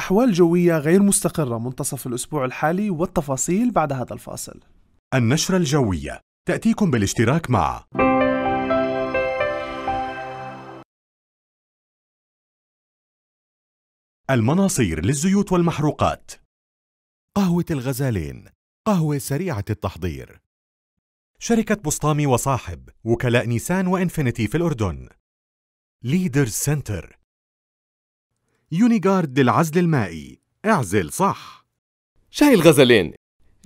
أحوال جوية غير مستقرة منتصف الأسبوع الحالي والتفاصيل بعد هذا الفاصل النشرة الجوية تأتيكم بالاشتراك مع المناصير للزيوت والمحروقات قهوة الغزالين قهوة سريعة التحضير شركة بسطامي وصاحب وكلاء نيسان وإنفينيتي في الأردن ليدرز سنتر يونيغارد للعزل المائي اعزل صح شاي الغزلين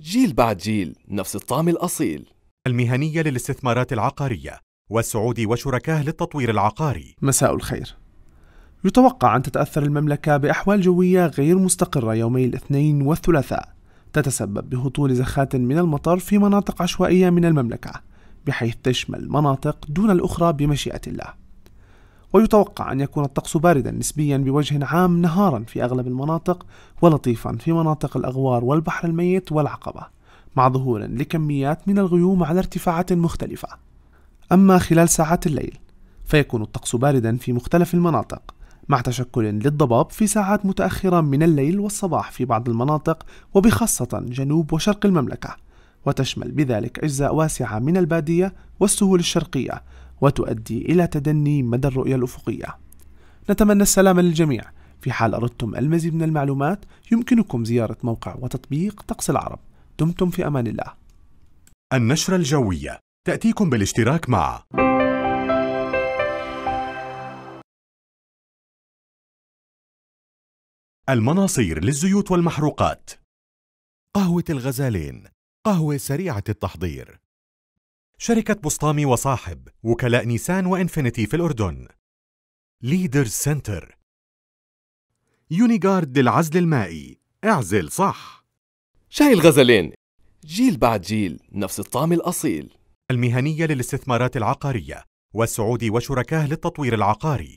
جيل بعد جيل نفس الطعم الأصيل المهنية للاستثمارات العقارية والسعودي وشركاه للتطوير العقاري مساء الخير يتوقع أن تتأثر المملكة بأحوال جوية غير مستقرة يومي الاثنين والثلاثاء تتسبب بهطول زخات من المطر في مناطق عشوائية من المملكة بحيث تشمل مناطق دون الأخرى بمشيئة الله ويتوقع أن يكون الطقس باردا نسبيا بوجه عام نهارا في أغلب المناطق ولطيفا في مناطق الأغوار والبحر الميت والعقبة مع ظهورا لكميات من الغيوم على ارتفاعات مختلفة أما خلال ساعات الليل فيكون الطقس باردا في مختلف المناطق مع تشكل للضباب في ساعات متأخرة من الليل والصباح في بعض المناطق وبخاصة جنوب وشرق المملكة وتشمل بذلك أجزاء واسعة من البادية والسهول الشرقية وتؤدي إلى تدني مدى الرؤية الأفقية نتمنى السلام للجميع في حال أردتم المزيد من المعلومات يمكنكم زيارة موقع وتطبيق طقس العرب دمتم في أمان الله النشرة الجوية تأتيكم بالاشتراك مع المناصير للزيوت والمحروقات قهوة الغزالين قهوة سريعة التحضير شركة بسطامي وصاحب وكلاء نيسان وإنفينيتي في الأردن ليدر سنتر يونيغارد للعزل المائي اعزل صح شاي الغزلين جيل بعد جيل نفس الطعم الأصيل المهنية للاستثمارات العقارية والسعودي وشركاه للتطوير العقاري